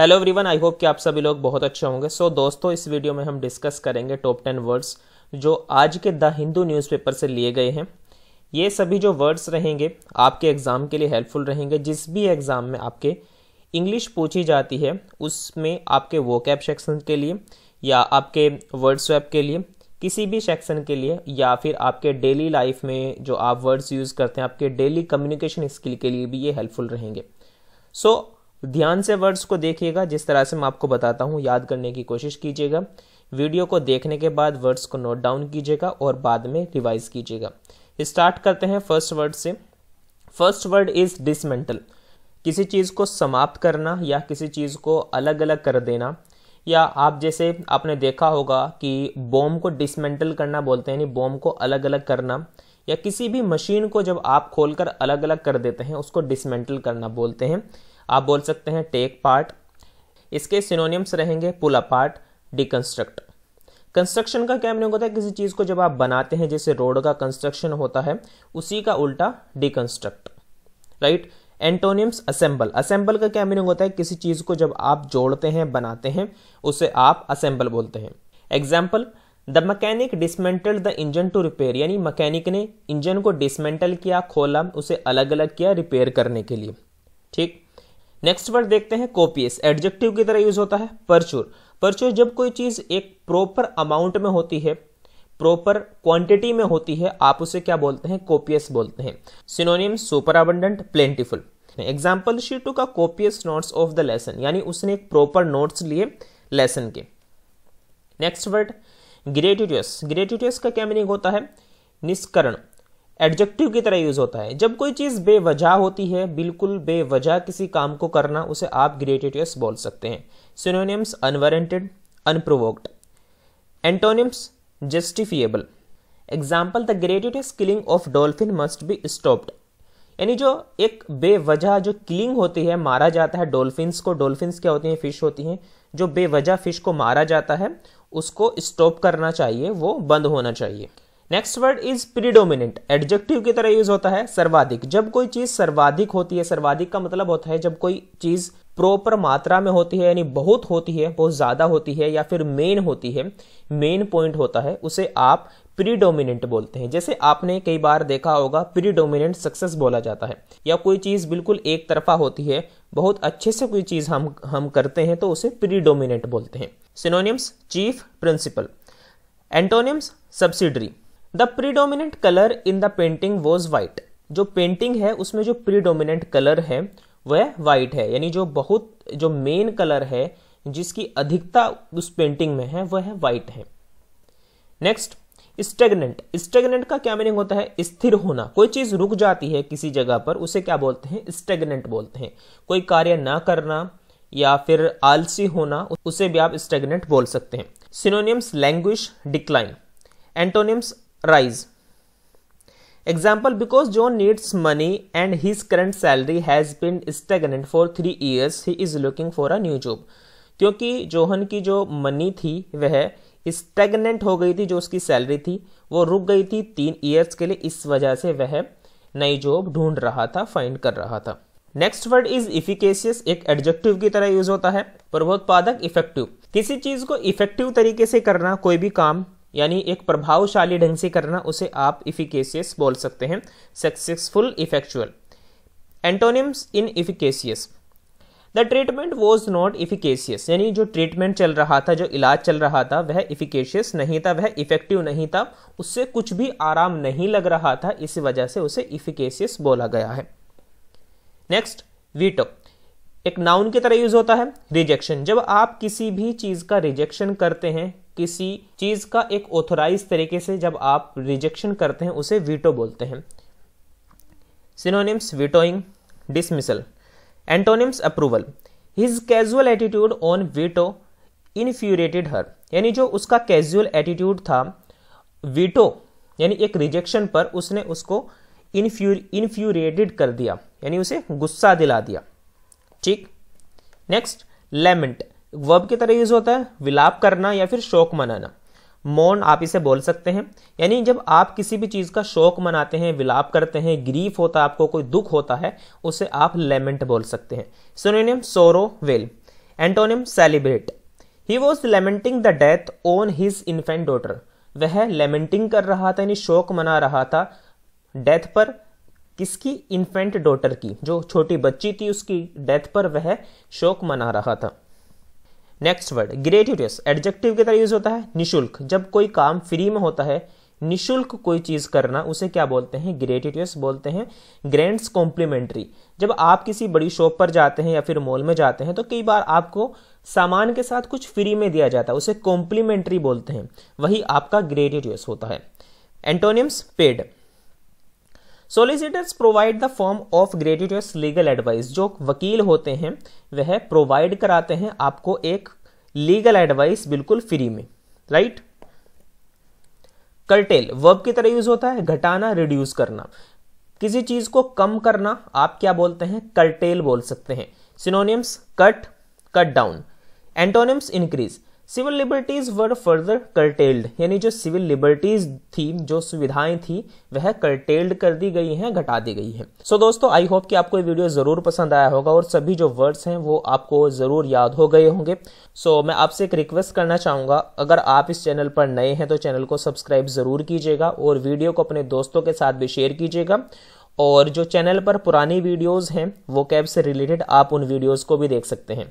Hello everyone I hope कि आप सभी लोग बहुत अच्छे होंगे सो so, दोस्तों इस वीडियो में हम डिस्कस करेंगे टॉप टेन वर्ड्स जो आज के द हिंदू न्यूज़पेपर से लिए गए हैं ये सभी जो वर्ड्स रहेंगे आपके एग्ज़ाम के लिए हेल्पफुल रहेंगे जिस भी एग्ज़ाम में आपके इंग्लिश पूछी जाती है उसमें आपके वो कैप सेक्शन के लिए या आपके वर्ड स्वैप के लिए किसी भी सेक्शन के लिए या फिर आपके डेली लाइफ में जो आप वर्ड्स यूज़ करते हैं आपके डेली कम्युनिकेशन स्किल के लिए भी ये हेल्पफुल रहेंगे सो so, ध्यान से वर्ड्स को देखिएगा जिस तरह से मैं आपको बताता हूँ याद करने की कोशिश कीजिएगा वीडियो को देखने के बाद वर्ड्स को नोट डाउन कीजिएगा और बाद में रिवाइज कीजिएगा स्टार्ट करते हैं फर्स्ट वर्ड से फर्स्ट वर्ड इज डिसमेंटल किसी चीज़ को समाप्त करना या किसी चीज़ को अलग अलग कर देना या आप जैसे आपने देखा होगा कि बॉम को डिसमेंटल करना बोलते हैं बॉम को अलग अलग करना या किसी भी मशीन को जब आप खोलकर अलग अलग कर देते हैं उसको डिसमेंटल करना बोलते हैं आप बोल सकते हैं टेक पार्ट इसके सिनोनियम्स रहेंगे पुल अपार्ट डिकन्स्ट्रक्ट कंस्ट्रक्शन का क्या मीनिंग होता है किसी चीज़ को जब आप बनाते हैं जैसे रोड का कंस्ट्रक्शन होता है उसी का उल्टा deconstruct right antonyms assemble assemble का क्या मीनिंग होता है किसी चीज़ को जब आप जोड़ते हैं बनाते हैं उसे आप असेंबल बोलते हैं example the mechanic dismantle the engine to repair यानी मकैनिक ने इंजन को डिसमेंटल किया खोला उसे अलग अलग किया रिपेयर करने के लिए ठीक नेक्स्ट वर्ड देखते हैं कोपियस एडजेक्टिव की तरह यूज होता है परचूर परचूर जब कोई चीज एक प्रॉपर अमाउंट में होती है प्रॉपर क्वांटिटी में होती है आप उसे क्या बोलते हैं कॉपियस बोलते हैं synonym super abundant plentiful example she took का copious notes of the lesson यानी उसने एक प्रॉपर नोट्स लिए लेसन के नेक्स्ट वर्ड ग्रेटिटियस ग्रेटिटियस का क्या मीनिंग होता है निष्करण एडजेक्टिव की तरह यूज होता है जब कोई चीज बेवजह होती है बिल्कुल बेवजह किसी काम को करना उसे आप ग्रेटेटियस बोल सकते हैं synonyms unwarranted unprovoked antonyms justifiable example the gratuitous killing of dolphin must be stopped यानी जो एक बेवजह जो किलिंग होती है मारा जाता है डॉल्फिन्स को डॉल्फिन्स क्या होती हैं फिश होती हैं जो बेवजह फिश को मारा जाता है उसको स्टॉप करना चाहिए वो बंद होना चाहिए next word is predominant adjective की तरह यूज होता है सर्वाधिक जब कोई चीज सर्वाधिक होती है सर्वाधिक का मतलब होता है जब कोई चीज प्रॉपर मात्रा में होती है यानी बहुत होती है बहुत ज्यादा होती है या फिर मेन होती है मेन पॉइंट होता है उसे आप प्रीडोमिनेंट बोलते हैं जैसे आपने कई बार देखा होगा प्रीडोमिनेंट सक्सेस बोला जाता है या कोई चीज़ बिल्कुल एक तरफा होती है बहुत अच्छे से कोई चीज़ हम हम करते हैं तो उसे प्रीडोमिनेंट बोलते हैं synonyms chief principal antonyms subsidiary the predominant colour in the painting was white जो पेंटिंग है उसमें जो प्रीडोमिनेंट कलर है वह वाइट है यानी जो बहुत जो मेन कलर है जिसकी अधिकता उस पेंटिंग में है वह है वाइट है नेक्स्ट स्टेगनेंट स्टेगनेंट का क्या मीनिंग होता है स्थिर होना कोई चीज रुक जाती है किसी जगह पर उसे क्या बोलते हैं स्टेगनेंट बोलते हैं कोई कार्य ना करना या फिर आलसी होना उसे भी आप स्टेगनेंट बोल सकते हैं synonyms languish decline antonyms rise. Example because John needs money and his current salary has been stagnant for three years, he is looking for a new job. क्योंकि जोहन की जो मनी थी वह स्टेगनेंट हो गई थी जो उसकी सैलरी थी वो रुक गई थी तीन ईयर्स के लिए इस वजह से वह नई जॉब ढूंढ रहा था फाइंड कर रहा था नेक्स्ट वर्ड इज इफिकेशियस एक एडजेक्टिव की तरह यूज होता है प्रबोधपादक इफेक्टिव किसी चीज को इफेक्टिव तरीके से करना कोई भी काम यानी एक प्रभावशाली ढंग से करना उसे आप इफिकेसियस बोल सकते हैं successful effectual antonyms inefficacious the treatment was not efficacious यानी जो ट्रीटमेंट चल रहा था जो इलाज चल रहा था वह इफिकेशियस नहीं था वह इफेक्टिव नहीं था उससे कुछ भी आराम नहीं लग रहा था इस वजह से उसे इफिकेसियस बोला गया है नेक्स्ट वीटो एक नाउन की तरह यूज होता है रिजेक्शन जब आप किसी भी चीज़ का रिजेक्शन करते हैं किसी चीज़ का एक ऑथोराइज तरीके से जब आप रिजेक्शन करते हैं उसे वीटो बोलते हैं synonyms vetoing dismissal antonyms approval his casual attitude on veto infuriated her यानी जो उसका कैजुअल एटीट्यूड था वीटो यानी एक रिजेक्शन पर उसने उसको इनफ्यूर इनफ्यूरेटेड कर दिया यानी उसे गुस्सा दिला दिया ठीक नेक्स्ट लेमेंट वर्ब की तरह यूज होता है विलाप करना या फिर शोक मनाना मौन आप इसे बोल सकते हैं यानी जब आप किसी भी चीज़ का शोक मनाते हैं विलाप करते हैं ग्रीफ होता है आपको कोई दुख होता है उसे आप लेमेंट बोल सकते हैं synonym sorrow wail antonym celebrate he was lamenting the death on his infant daughter वह लेमेंटिंग कर रहा था यानी शोक मना रहा था डेथ पर किसकी इन्फेंट डॉटर की जो छोटी बच्ची थी उसकी डेथ पर वह शोक मना रहा था नेक्स्ट वर्ड ग्रेटिवियस एडजेक्टिव की तरह यूज होता है निशुल्क जब कोई काम फ्री में होता है निशुल्क कोई चीज़ करना उसे क्या बोलते हैं ग्रेटिटियस बोलते हैं ग्रैंड्स कॉम्प्लीमेंट्री जब आप किसी बड़ी शॉप पर जाते हैं या फिर मॉल में जाते हैं तो कई बार आपको सामान के साथ कुछ फ्री में दिया जाता है उसे कॉम्प्लीमेंट्री बोलते हैं वही आपका ग्रेटिटियस होता है antonyms paid solicitors provide the form of gratuitous legal advice जो वकील होते हैं वह प्रोवाइड कराते हैं आपको एक लीगल एडवाइस बिल्कुल फ्री में राइट कर्टेल वर्ब की तरह यूज होता है घटाना रिड्यूस करना किसी चीज को कम करना आप क्या बोलते हैं कर्टेल बोल सकते हैं synonyms cut cut down antonyms increase civil liberties were further curtailed यानी जो सिविल लिबर्टीज थी जो सुविधाएं थी वह कर्टेल्ड कर दी गई हैं घटा दी गई हैं सो so दोस्तों आई होप कि आपको ये वीडियो जरूर पसंद आया होगा और सभी जो वर्ड्स हैं वो आपको जरूर याद हो गए होंगे सो so, मैं आपसे एक रिक्वेस्ट करना चाहूंगा अगर आप इस चैनल पर नए हैं तो चैनल को सब्सक्राइब जरूर कीजिएगा और वीडियो को अपने दोस्तों के साथ भी शेयर कीजिएगा और जो चैनल पर पुरानी वीडियोज हैं वो कैब से रिलेटेड आप उन वीडियोज को भी देख सकते हैं